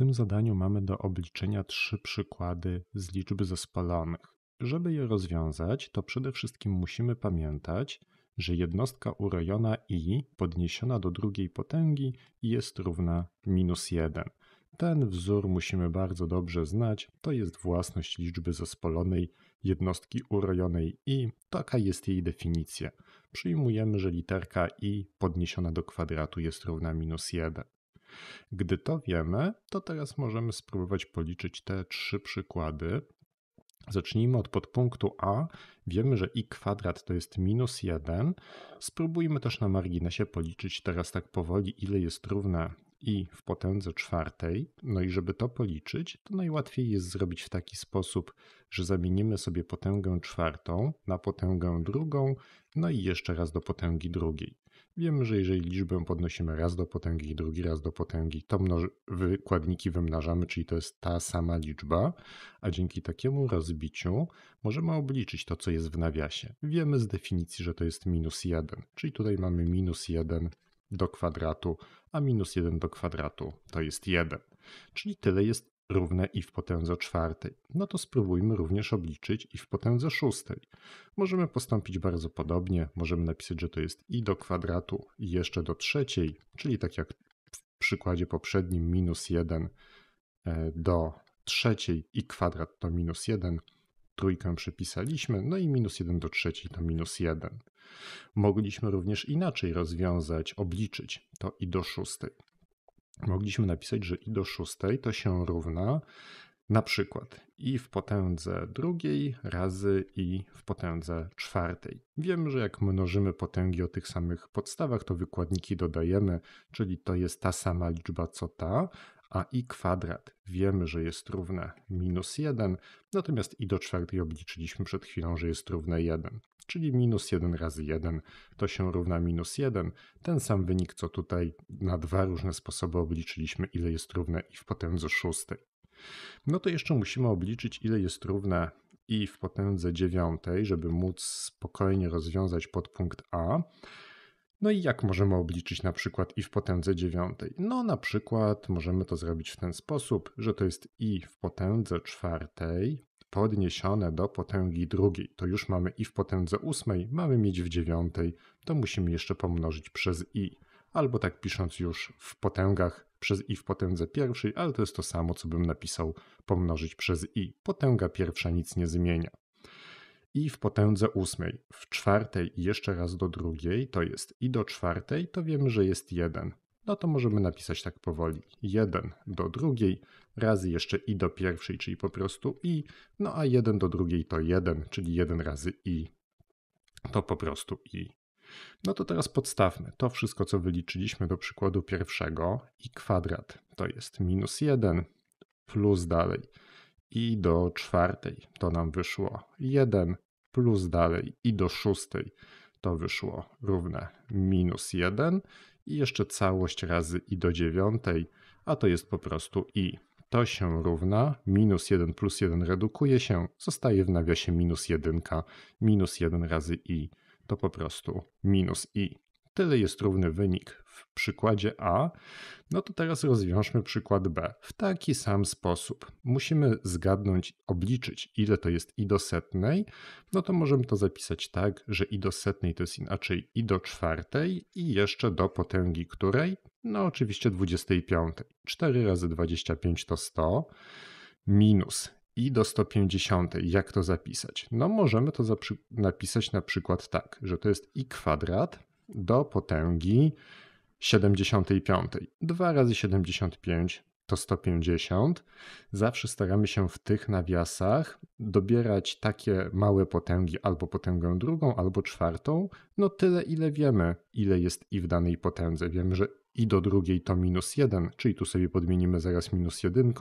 tym zadaniu mamy do obliczenia trzy przykłady z liczby zespolonych. Żeby je rozwiązać, to przede wszystkim musimy pamiętać, że jednostka urojona i podniesiona do drugiej potęgi jest równa minus 1. Ten wzór musimy bardzo dobrze znać, to jest własność liczby zespolonej jednostki urojonej i, taka jest jej definicja. Przyjmujemy, że literka i podniesiona do kwadratu jest równa minus 1. Gdy to wiemy, to teraz możemy spróbować policzyć te trzy przykłady. Zacznijmy od podpunktu A. Wiemy, że i kwadrat to jest minus 1. Spróbujmy też na marginesie policzyć teraz tak powoli, ile jest równe i w potędze czwartej. No i żeby to policzyć, to najłatwiej jest zrobić w taki sposób, że zamienimy sobie potęgę czwartą na potęgę drugą, no i jeszcze raz do potęgi drugiej. Wiemy, że jeżeli liczbę podnosimy raz do potęgi i drugi raz do potęgi, to wykładniki wymnażamy, czyli to jest ta sama liczba, a dzięki takiemu rozbiciu możemy obliczyć to, co jest w nawiasie. Wiemy z definicji, że to jest minus 1, czyli tutaj mamy minus 1 do kwadratu, a minus 1 do kwadratu to jest 1. Czyli tyle jest równe i w potędze czwartej, no to spróbujmy również obliczyć i w potędze szóstej. Możemy postąpić bardzo podobnie, możemy napisać, że to jest i do kwadratu i jeszcze do trzeciej, czyli tak jak w przykładzie poprzednim minus 1 e, do trzeciej i kwadrat to minus 1, trójkę przypisaliśmy, no i minus 1 do trzeciej to minus 1. Mogliśmy również inaczej rozwiązać, obliczyć to i do szóstej mogliśmy napisać, że i do szóstej to się równa na przykład i w potędze drugiej razy i w potędze czwartej. Wiemy, że jak mnożymy potęgi o tych samych podstawach, to wykładniki dodajemy, czyli to jest ta sama liczba co ta, a i kwadrat wiemy, że jest równe minus 1, natomiast i do czwartej obliczyliśmy przed chwilą, że jest równe 1 czyli minus 1 razy 1 to się równa minus 1. Ten sam wynik co tutaj, na dwa różne sposoby obliczyliśmy ile jest równe i w potędze szóstej. No to jeszcze musimy obliczyć ile jest równe i w potędze dziewiątej, żeby móc spokojnie rozwiązać podpunkt A. No i jak możemy obliczyć na przykład i w potędze dziewiątej? No na przykład możemy to zrobić w ten sposób, że to jest i w potędze czwartej podniesione do potęgi drugiej. To już mamy i w potędze ósmej, mamy mieć w dziewiątej, to musimy jeszcze pomnożyć przez i. Albo tak pisząc już w potęgach przez i w potędze pierwszej, ale to jest to samo, co bym napisał pomnożyć przez i. Potęga pierwsza nic nie zmienia. I w potędze ósmej, w czwartej i jeszcze raz do drugiej, to jest i do czwartej, to wiemy, że jest jeden no to możemy napisać tak powoli 1 do drugiej razy jeszcze i do pierwszej, czyli po prostu i, no a 1 do drugiej to 1, czyli 1 razy i to po prostu i. No to teraz podstawmy to wszystko, co wyliczyliśmy do przykładu pierwszego i kwadrat to jest minus 1 plus dalej i do czwartej to nam wyszło 1 plus dalej i do szóstej to wyszło równe minus 1 i jeszcze całość razy i do 9, a to jest po prostu i. To się równa, minus 1 plus 1 redukuje się, zostaje w nawiasie minus 1, minus 1 razy i, to po prostu minus i. Tyle jest równy wynik w przykładzie A, no to teraz rozwiążmy przykład B w taki sam sposób. Musimy zgadnąć, obliczyć, ile to jest i do setnej, no to możemy to zapisać tak, że i do setnej to jest inaczej i do czwartej i jeszcze do potęgi której? No oczywiście 25. 4 razy 25 to 100 minus i do 150. Jak to zapisać? No możemy to napisać na przykład tak, że to jest i kwadrat do potęgi 75. 2 razy 75 to 150. Zawsze staramy się w tych nawiasach dobierać takie małe potęgi, albo potęgę drugą, albo czwartą. No tyle, ile wiemy, ile jest i w danej potędze. Wiemy, że i do drugiej to minus 1, czyli tu sobie podmienimy zaraz minus 1,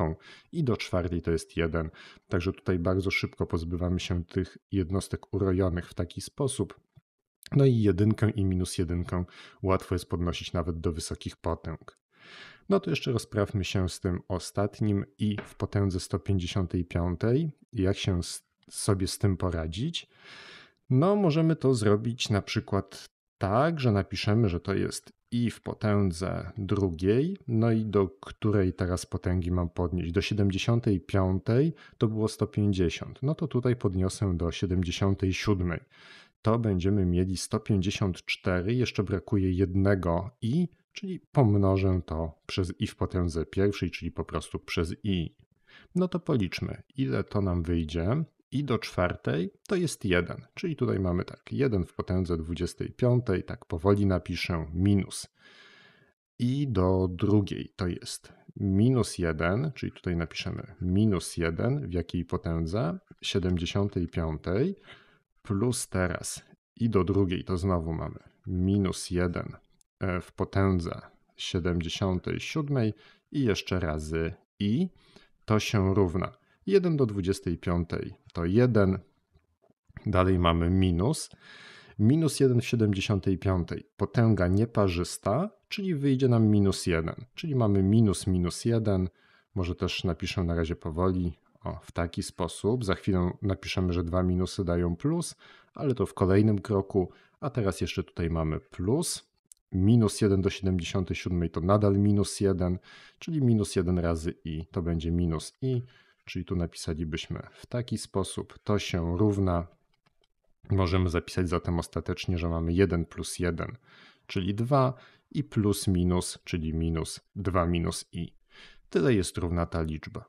i do czwartej to jest 1. Także tutaj bardzo szybko pozbywamy się tych jednostek urojonych w taki sposób, no i jedynkę i minus jedynkę łatwo jest podnosić nawet do wysokich potęg. No to jeszcze rozprawmy się z tym ostatnim i w potędze 155, jak się z, sobie z tym poradzić. No możemy to zrobić na przykład tak, że napiszemy, że to jest i w potędze drugiej, no i do której teraz potęgi mam podnieść? Do 75 to było 150, no to tutaj podniosę do 77 to będziemy mieli 154, jeszcze brakuje jednego i, czyli pomnożę to przez i w potędze pierwszej, czyli po prostu przez i. No to policzmy, ile to nam wyjdzie. I do czwartej to jest 1, czyli tutaj mamy tak 1 w potędze 25, tak powoli napiszę minus. I do drugiej to jest minus 1, czyli tutaj napiszemy minus 1 w jakiej potędze 75 plus teraz i do drugiej to znowu mamy minus 1 e, w potędze 77 i jeszcze razy i to się równa 1 do 25 to 1, dalej mamy minus, minus 1 w 75, potęga nieparzysta, czyli wyjdzie nam minus 1, czyli mamy minus minus 1, może też napiszę na razie powoli, o, w taki sposób. Za chwilę napiszemy, że dwa minusy dają plus, ale to w kolejnym kroku. A teraz jeszcze tutaj mamy plus. Minus 1 do 77 to nadal minus 1, czyli minus 1 razy i to będzie minus i, czyli tu napisalibyśmy w taki sposób. To się równa. Możemy zapisać zatem ostatecznie, że mamy 1 plus 1, czyli 2 i plus minus, czyli minus 2 minus i. Tyle jest równa ta liczba.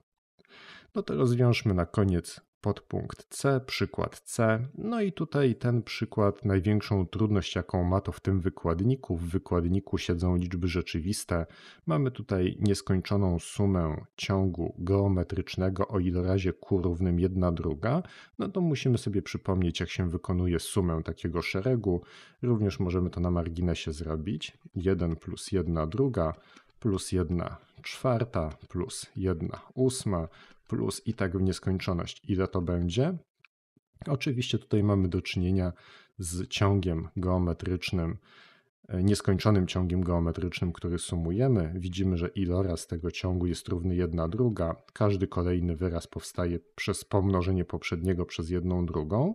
No to rozwiążmy na koniec podpunkt C, przykład C. No i tutaj ten przykład, największą trudność, jaką ma to w tym wykładniku. W wykładniku siedzą liczby rzeczywiste. Mamy tutaj nieskończoną sumę ciągu geometrycznego o ilorazie q równym 1 druga. No to musimy sobie przypomnieć, jak się wykonuje sumę takiego szeregu. Również możemy to na marginesie zrobić. 1 plus 1 druga plus 1 czwarta plus jedna ósma plus i tak w nieskończoność. Ile to będzie? Oczywiście tutaj mamy do czynienia z ciągiem geometrycznym nieskończonym ciągiem geometrycznym, który sumujemy, widzimy, że iloraz tego ciągu jest równy 1 druga. Każdy kolejny wyraz powstaje przez pomnożenie poprzedniego przez jedną drugą.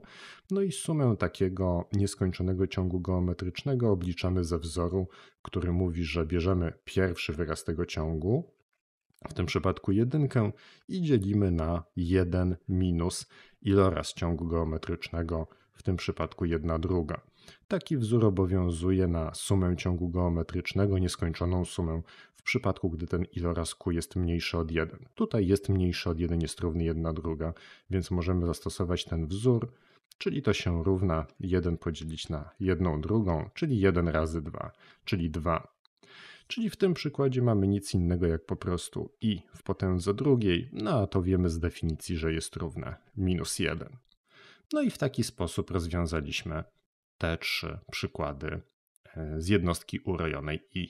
No i sumę takiego nieskończonego ciągu geometrycznego obliczamy ze wzoru, który mówi, że bierzemy pierwszy wyraz tego ciągu, w tym przypadku jedynkę i dzielimy na 1 minus iloraz ciągu geometrycznego, w tym przypadku 1 druga. Taki wzór obowiązuje na sumę ciągu geometrycznego, nieskończoną sumę, w przypadku gdy ten iloraz Q jest mniejszy od 1. Tutaj jest mniejszy od 1, jest równy 1 druga, więc możemy zastosować ten wzór, czyli to się równa 1 podzielić na 1 drugą, czyli 1 razy 2, czyli 2. Czyli w tym przykładzie mamy nic innego jak po prostu i w potędze drugiej, no a to wiemy z definicji, że jest równe minus 1. No i w taki sposób rozwiązaliśmy te trzy przykłady e, z jednostki urojonej i.